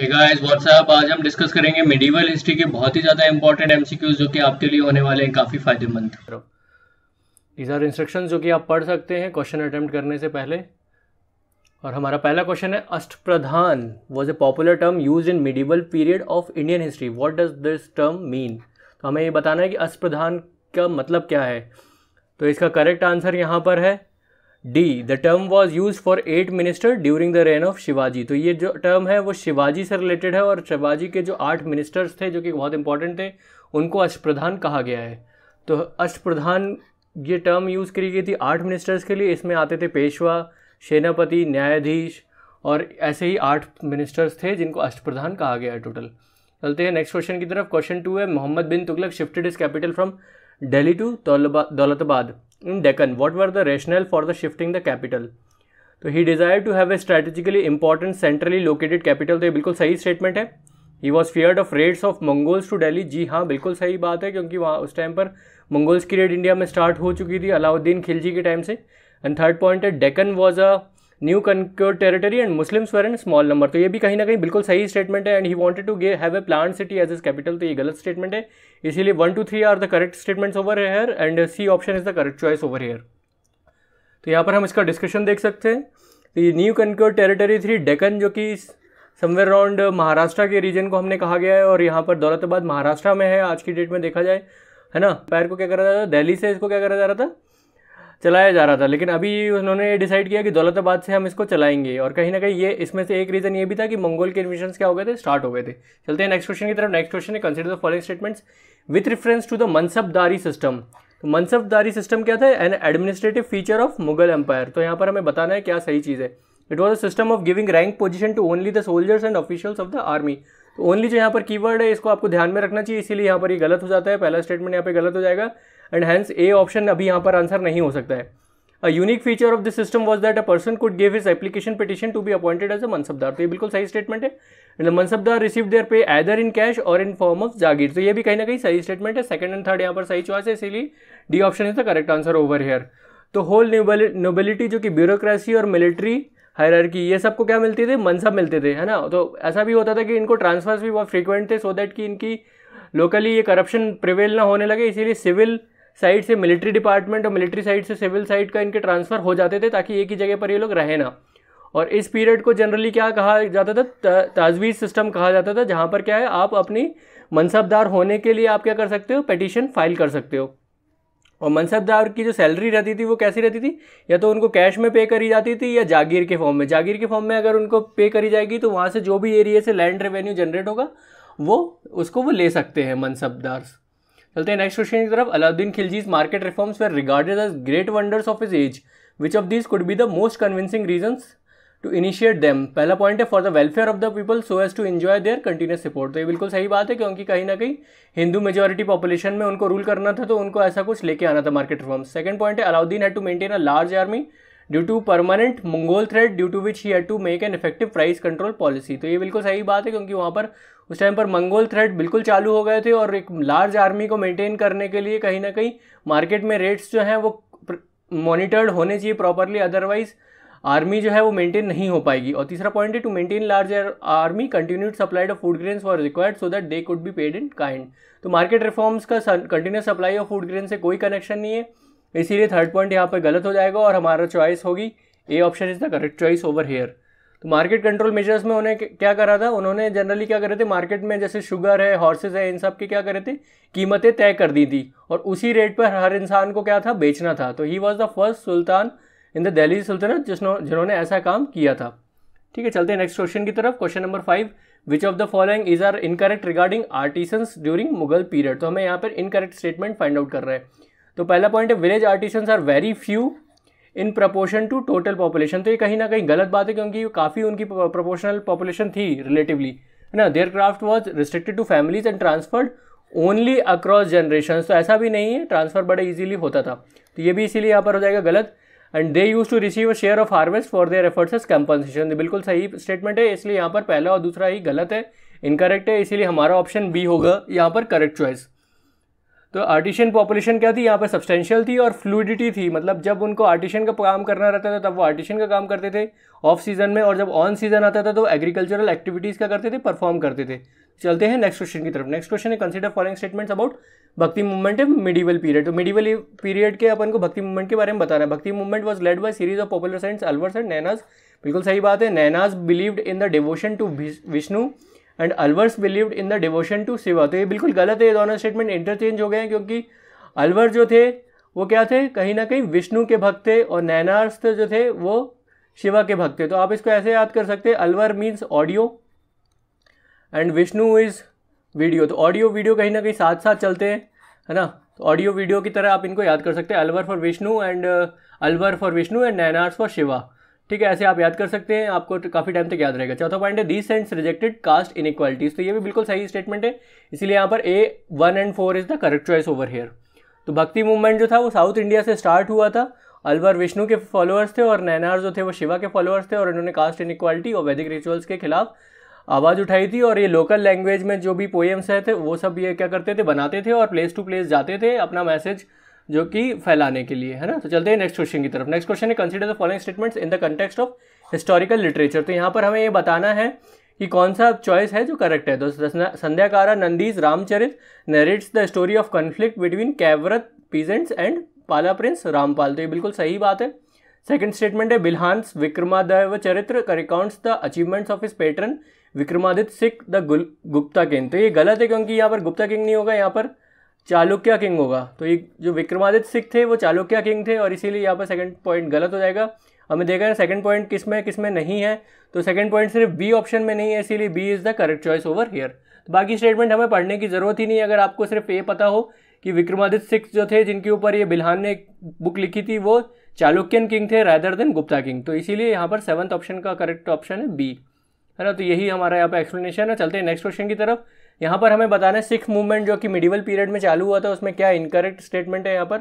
hey guys WhatsApp आज हम discuss करेंगे मेडिवल हिस्ट्री के बहुत ही ज़्यादा इंपॉर्टेंट एमसीक्यूज जो कि आपके लिए होने वाले हैं काफ़ी फायदेमंद इज आर इंस्ट्रक्शन जो कि आप पढ़ सकते हैं क्वेश्चन अटैम्प्ट करने से पहले और हमारा पहला क्वेश्चन है Ashtapradhan was a popular term use in medieval period of Indian history what does this term mean तो हमें ये बताना है कि अष्टप्रधान का मतलब क्या है तो इसका करेक्ट आंसर यहाँ पर है D the term was use for eight minister during the reign of Shivaji तो ये जो टर्म है वो शिवाजी से रिलेटेड है और शिवाजी के जो आठ मिनिस्टर्स थे जो कि बहुत इंपॉर्टेंट थे उनको अष्टप्रधान कहा गया है तो अष्टप्रधान ये टर्म यूज़ करी गई थी आठ मिनिस्टर्स के लिए इसमें आते थे पेशवा सेनापति न्यायाधीश और ऐसे ही आठ मिनिस्टर्स थे जिनको अष्टप्रधान कहा गया है टोटल चलते हैं नेक्स्ट क्वेश्चन की तरफ क्वेश्चन टू है Mohammad bin Tughlaq shifted his capital from Delhi to Daulatabad in Deccan what were the rationale for the shifting the capital तो he desire to have a strategically important centrally located capital तो ये बिल्कुल सही स्टेटमेंट है he was feared of raids of Mongols to Delhi जी हाँ बिल्कुल सही बात है क्योंकि वहाँ उस टाइम पर मंगोल्स की रेड इंडिया में स्टार्ट हो चुकी थी अलाउद्दीन खिलजी के टाइम से एंड थर्ड पॉइंट है Deccan was a new conquer territory and Muslims were in small number तो ये भी कहीं ना कहीं बिल्कुल सही स्टेटमेंट है and he wanted to get have a plan city as his capital तो ये गलत स्टेटमेंट है इसीलिए one two three are the correct statements over here and C option is the correct choice over here तो यहाँ पर हम इसका डिस्कशन देख सकते हैं तो ये new conquer territory three Deccan जो कि समवेयर अराउंड महाराष्ट्र के रीजन को हमने कहा गया है और यहाँ पर दौलताबाद महाराष्ट्र में है आज की डेट में देखा जाए है ना पैर को क्या करा जा रहा था दिल्ली से इसको क्या करा जा रहा था चलाया जा रहा था लेकिन अभी उन्होंने डिसाइड किया कि दौलताबाद से हम इसको चलाएंगे और कहीं ना कहीं ये इसमें से एक रीज़न ये भी था कि मंगोल के एडमिशन क्या हो गए थे स्टार्ट हो गए थे चलते हैं नेक्स्ट क्वेश्चन की तरफ नेक्स्ट क्वेश्चन है consider the following statements with reference to the Mansabdari system तो मनसबदारी सिस्टम क्या था an administrative feature of Mughal empire तो यहाँ पर हमें बताना है क्या सही चीज़ है it was a system of giving rank position to only the soldiers and officials of the army तो ओनली जो यहाँ पर कीवर्ड है इसको आपको ध्यान में रखना चाहिए इसीलिए यहाँ पर ये गलत हो जाता है पहला स्टेटमेंट यहाँ पे गलत हो जाएगा एंड हैंस ए ऑप्शन अभी यहाँ पर आंसर नहीं हो सकता है a unique feature of the system was that a person could give his application petition to be appointed as a mansabdar तो ये बिल्कुल सही स्टेटमेंट है the mansabdar receive their pay either in cash और इन फॉर्म ऑफ जागीर तो ये भी कहीं ना कहीं सही स्टेटमेंट है सेकंड एंड थर्ड यहाँ पर सही चॉइस है इसीलिए D option is the correct answer over here तो होल नोबिलिटी जो कि ब्यूरोक्रेसी और मिलिट्री हायरकी ये सबको क्या मिलती थी मनसब मिलते थे है ना तो ऐसा भी होता था कि इनको ट्रांसफर्स भी बहुत फ्रीक्वेंट थे सो so दैट कि इनकी लोकली ये करप्शन प्रिवेल ना होने लगे इसीलिए सिविल साइड से मिलिट्री डिपार्टमेंट और मिलिट्री साइड से सिविल साइड का इनके ट्रांसफ़र हो जाते थे ताकि एक ही जगह पर ये लोग रहें ना और इस पीरियड को जनरली क्या कहा जाता था ताजवीज़ सिस्टम कहा जाता था जहाँ पर क्या है आप अपनी मनसबदार होने के लिए आप क्या कर सकते हो पटिशन फाइल कर सकते हो और मनसबदार की जो सैलरी रहती थी वो कैसी रहती थी या तो उनको कैश में पे करी जाती थी या जागीर के फॉर्म में जागीर के फॉर्म में अगर उनको पे करी जाएगी तो वहाँ से जो भी एरिया से लैंड रेवेन्यू जनरेट होगा वो उसको वो ले सकते हैं मनसबदार चलते हैं नेक्स्ट क्वेश्चन की तरफ Alauddin Khilji's market reforms were regarded as great wonders of his age which of this could be the most convincing reasons to initiate them पहला पॉइंट है for the welfare of the people so as to enjoy their continuous support तो ये बिल्कुल सही बात है क्योंकि कहीं ना कहीं हिंदू मेजोरिटी पॉपुलेशन में उनको रूल करना था तो उनको ऐसा कुछ लेके आना था मार्केट रिफॉर्म्स सेकंड पॉइंट है Alauddin had to maintain a large army due to permanent Mongol threat due to which he had to make an effective price control policy तो ये बिल्कुल सही बात है क्योंकि वहाँ पर उस टाइम पर मंगोल थ्रेड बिल्कुल चालू हो गए थे और एक लार्ज आर्मी को मेंटेन करने के लिए कहीं ना कहीं मार्केट में रेट्स जो हैं वो मॉनिटर्ड होने चाहिए प्रॉपरली अदरवाइज आर्मी जो है वो मेंटेन नहीं हो पाएगी और तीसरा पॉइंट है to maintain large army continued supply of food grains for required so that they could be paid in kind तो मार्केट रिफॉर्म्स का continuous supply of food grain से कोई कनेक्शन नहीं है इसीलिए थर्ड पॉइंट यहाँ पर गलत हो जाएगा और हमारा चॉइस होगी A option is the correct choice over here तो मार्केट कंट्रोल मेजर्स में उन्हें क्या करा था उन्होंने जनरली क्या करे थे मार्केट में जैसे शुगर है हॉर्सेज है इन सब के क्या करे थे कीमतें तय कर दी थी और उसी रेट पर हर इंसान को क्या था बेचना था तो he was the first sultan in the Delhi sultanate जिसनों जिन्होंने ऐसा काम किया था ठीक है चलते हैं नेक्स्ट क्वेश्चन की तरफ question number five which of the following is are incorrect regarding artisans during Mughal period तो हमें यहाँ पर इनकरेक्ट स्टेटमेंट फाइंड आउट कर रहा है तो पहला पॉइंट है village artisans are very few in proportion to total population तो ये कहीं ना कहीं गलत बात है क्योंकि काफ़ी उनकी प्रोपोर्शनल पॉपुलेशन थी रिलेटिवली है ना there craft was restricted to families and transferred only across generation तो ऐसा भी नहीं है ट्रांसफ़र बड़ा ईजिली होता था तो ये भी इसीलिए यहाँ पर हो जाएगा गलत and they use to receive a share of harvest for their efforts as compensation बिल्कुल सही स्टेटमेंट है इसलिए यहाँ पर पहला और दूसरा ही गलत है इनकरेक्ट है इसीलिए हमारा ऑप्शन बी होगा यहाँ पर करेक्ट चॉइस तो आर्टिशियन पॉपुलेशन क्या थी यहाँ पर सब्सटेंशियल थी और फ्लूडिटी थी मतलब जब उनको आर्टिशियन का काम करना रहता था तब वो आर्टिशियन का काम करते थे ऑफ सीजन में और जब ऑन सीजन आता था तो एग्रीकल्चरल एक्टिविटीज़ का करते थे परफॉर्म करते थे चलते हैं नेक्स्ट क्वेश्चन की तरफ नेक्स्ट क्वेश्चन है consider following statements about Bhakti movement in medieval period तो मिडीवल पीरियड के अपन को भक्ति मूवमेंट के बारे में बताना है Bhakti movement was led by series of popular saints Alvars and Nayanars बिल्कुल सही बात है Nayanars believed in the devotion to Vishnu and Alvars believed in the devotion to Shiva तो ये बिल्कुल गलत है ये दोनों स्टेटमेंट इंटरचेंज हो गए हैं क्योंकि अलवर जो थे वो क्या थे कहीं ना कहीं विष्णु के भक्त थे और नैनार्थ जो थे वो शिवा के भक्त थे तो आप इसको ऐसे याद कर सकते हैं Alvar means audio and Vishnu is video तो ऑडियो वीडियो कहीं ना कहीं साथ साथ चलते हैं है ना तो ऑडियो वीडियो की तरह आप इनको याद कर सकते हैं Alvar for Vishnu and Alvar for Vishnu and Nayanars for Shiva ठीक है ऐसे आप याद कर सकते हैं आपको तो काफ़ी टाइम तक याद रहेगा चौथा पॉइंट है the saints rejected caste inequalities तो ये भी बिल्कुल सही स्टेटमेंट है इसीलिए यहाँ पर A one and four is the correct choice over here तो भक्ति मूवमेंट जो था वो साउथ इंडिया से स्टार्ट हुआ था अलवर विष्णु के फॉलोअर्स थे और नैनार जो थे वो शिवा के फॉलोअर्स थे और इन्होंने कास्ट इक्वालिटी और वैदिक रिचुअल्स के खिलाफ आवाज़ उठाई थी और ये लोकल लैंग्वेज में जो भी पोएम्स है थे वो सब ये क्या करते थे बनाते थे और प्लेस टू प्लेस जाते थे अपना मैसेज जो कि फैलाने के लिए है ना तो चलते हैं नेक्स्ट क्वेश्चन की तरफ नेक्स्ट क्वेश्चन है consider the following statements in the context of historical literature तो यहाँ पर हमें ये बताना है कि कौन सा चॉइस है जो करेक्ट है तो Sandhyakara Nandi's Ramacharita narrates the story of conflict between Kaivarta peasants and Pala prince Rampal तो ये बिल्कुल सही बात है सेकंड स्टेटमेंट है Bilhana's Vikramadeva Charita recounts the achievements of his patron Vikramaditya six the Gupta king तो ये गलत है क्योंकि यहाँ पर गुप्ता किंग नहीं होगा यहाँ पर चालुक्य किंग होगा तो ये जो विक्रमादित्य सिख थे वो चालुक्य किंग थे और इसीलिए यहाँ पर सेकंड पॉइंट गलत हो जाएगा हमें देखा है सेकंड पॉइंट किस में किस में नहीं है तो सेकंड पॉइंट सिर्फ बी ऑप्शन में नहीं है इसीलिए B is the correct choice over here तो बाकी स्टेटमेंट हमें पढ़ने की ज़रूरत ही नहीं है अगर आपको सिर्फ ये पता हो कि विक्रमादित्य सिख जो थे जिनके ऊपर ये बिल्हान ने बुक लिखी थी वो चालुक्यन किंग थे रैदर देन गुप्ता किंग तो इसीलिए यहाँ पर सेवन्थ ऑप्शन का करेक्ट ऑप्शन है बी है ना तो यही हमारा यहाँ पर एक्सप्लेनेशन है चलते हैं नेक्स्ट क्वेश्चन की तरफ यहाँ पर हमें बताना है सिख मूवमेंट जो कि मिडिवल पीरियड में चालू हुआ था उसमें क्या इनकरेक्ट स्टेटमेंट है यहाँ पर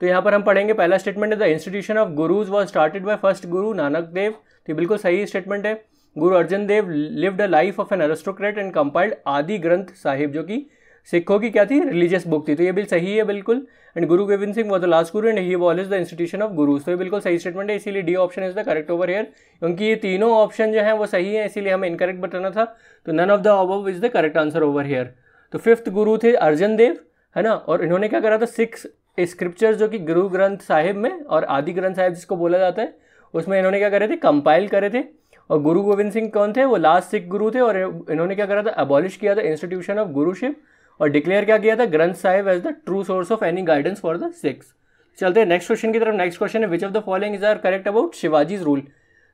तो यहाँ पर हम पढ़ेंगे पहला स्टेटमेंट है the institution of gurus was started by first Guru Nanak Dev तो बिल्कुल सही स्टेटमेंट है Guru Arjan Dev lived a life of an aristocrat and compiled Adi Granth Sahib जो कि सिखों की क्या थी रिलीजियस बुक थी तो ये बिल सही है बिल्कुल and Guru Gobind Singh was the last guru and he abolished the institution of gurus तो ये बिल्कुल सही स्टेटमेंट है इसीलिए D option is the correct over here क्योंकि ये तीनों ऑप्शन जो है वो सही है इसीलिए हमें इनकरेक्ट बताना था तो none of the above is the correct answer over here तो फिफ्थ गुरु थे अर्जन देव है ना और इन्होंने क्या करा था सिक्स स्क्रिप्चर्स जो कि गुरु ग्रंथ साहिब में और आदि ग्रंथ साहिब जिसको बोला जाता है उसमें इन्होंने क्या करे थे कंपाइल करे थे और गुरु गोविंद सिंह कौन थे वो लास्ट सिख गुरु थे और इन्होंने क्या करा था अबॉलिश किया था इंस्टीट्यूशन ऑफ गुरुशिप और डिक्लेयर क्या किया था Granth Sahib as the true source of any guidance for the Sikhs चलते नेक्स्ट क्वेश्चन की तरफ नेक्स्ट क्वेश्चन है which of the following is are correct about Shivaji's rule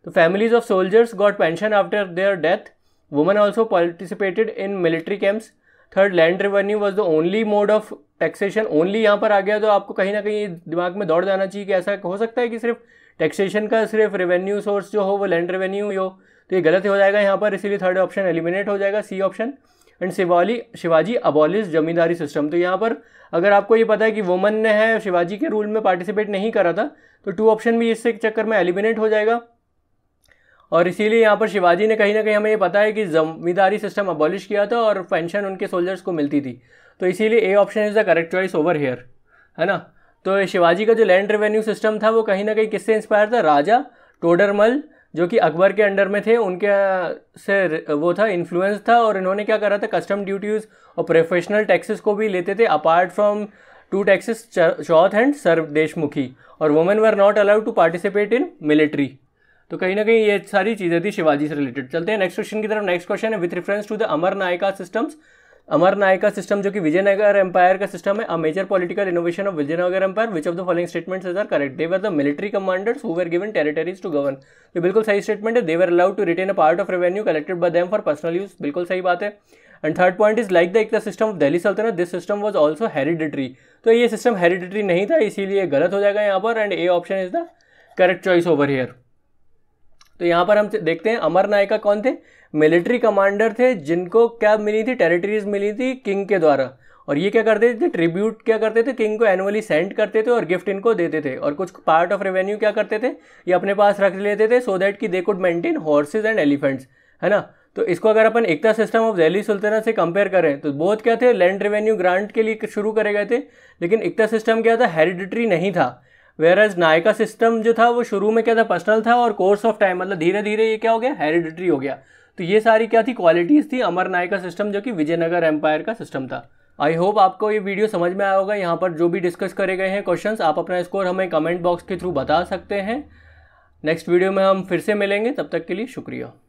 तो families of soldiers got pension after their death women also participated in military camps third land revenue was the only mode of taxation only यहाँ पर आ गया तो आपको कहीं ना कहीं दिमाग में दौड़ जाना चाहिए कि ऐसा हो सकता है कि सिर्फ टैक्सेशन का सिर्फ रेवेन्यू सोर्स जो हो वो लैंड रेवेन्यू ही हो तो ये गलत हो जाएगा यहाँ पर इसीलिए थर्ड ऑप्शन एलिमिनेट हो जाएगा सी ऑप्शन एंड शिवाली शिवाजी अबॉलिश जमींदारी सिस्टम तो यहाँ पर अगर आपको ये पता है कि वुमन ने है शिवाजी के रूल में पार्टिसिपेट नहीं करा था तो टू ऑप्शन भी इससे चक्कर में एलिमिनेट हो जाएगा और इसीलिए यहाँ पर शिवाजी ने कहीं ना कहीं हमें ये पता है कि जमींदारी सिस्टम अबॉलिश किया था और पेंशन उनके सोल्जर्स को मिलती थी तो इसीलिए A option is the correct choice over here है ना तो शिवाजी का जो लैंड रेवेन्यू सिस्टम था वो कहीं ना कहीं किससे इंस्पायर था राजा टोडरमल जो कि अकबर के अंडर में थे उनके से वो था इन्फ्लुएंस था और इन्होंने क्या करा था कस्टम ड्यूटीज़ और प्रोफेशनल टैक्सेस को भी लेते थे apart from two taxes chauth and sardeshmukhi और women were not allowed to participate in military तो कहीं ना कहीं ये सारी चीज़ें थी शिवाजी से रिलेटेड चलते हैं नेक्स्ट क्वेश्चन की तरफ नेक्स्ट क्वेश्चन है with reference to the Amara Nayaka systems Amara Nayaka system जो कि विजयनगर एम्पायर का सिस्टम है a major political innovation of Vijayanagara empire which of the following statements are correct they were the military commanders who were given territories to govern तो बिल्कुल सही statement है they were allowed to retain a part of revenue collected by them for personal use बिल्कुल सही बात है and third point is like the iqta system of Delhi Sultanate this system was also hereditary तो ये सिस्टम हेरिडिटरी नहीं था इसीलिए गलत हो जाएगा यहाँ पर and A option is the correct choice over here तो यहाँ पर हम देखते हैं अमर नायका कौन थे मिलिट्री कमांडर थे जिनको क्या मिली थी टेरिटरीज मिली थी किंग के द्वारा और ये क्या करते थे ट्रिब्यूट क्या करते थे किंग को एनुअली सेंड करते थे और गिफ्ट इनको देते थे और कुछ पार्ट ऑफ रेवेन्यू क्या करते थे ये अपने पास रख लेते थे सो दैट कि they could maintain horses and elephants है ना तो इसको अगर अपन एकता सिस्टम ऑफ दहली सुल्तनत से कंपेयर करें तो बहुत क्या थे लैंड रेवेन्यू ग्रांट के लिए शुरू करे गए थे लेकिन एकता सिस्टम क्या था हेरिडिटरी नहीं था वेयर एज नायका सिस्टम जो था वो शुरू में क्या था पर्सनल था और कोर्स ऑफ टाइम मतलब धीरे धीरे ये क्या हो गया हेरिडिटरी हो गया तो ये सारी क्या थी क्वालिटीज़ थी अमर नाय का सिस्टम जो कि विजयनगर एम्पायर का सिस्टम था आई होप आपको ये वीडियो समझ में आया होगा यहाँ पर जो भी डिस्कस करे गए हैं क्वेश्चंस आप अपना स्कोर हमें कमेंट बॉक्स के थ्रू बता सकते हैं नेक्स्ट वीडियो में हम फिर से मिलेंगे तब तक के लिए शुक्रिया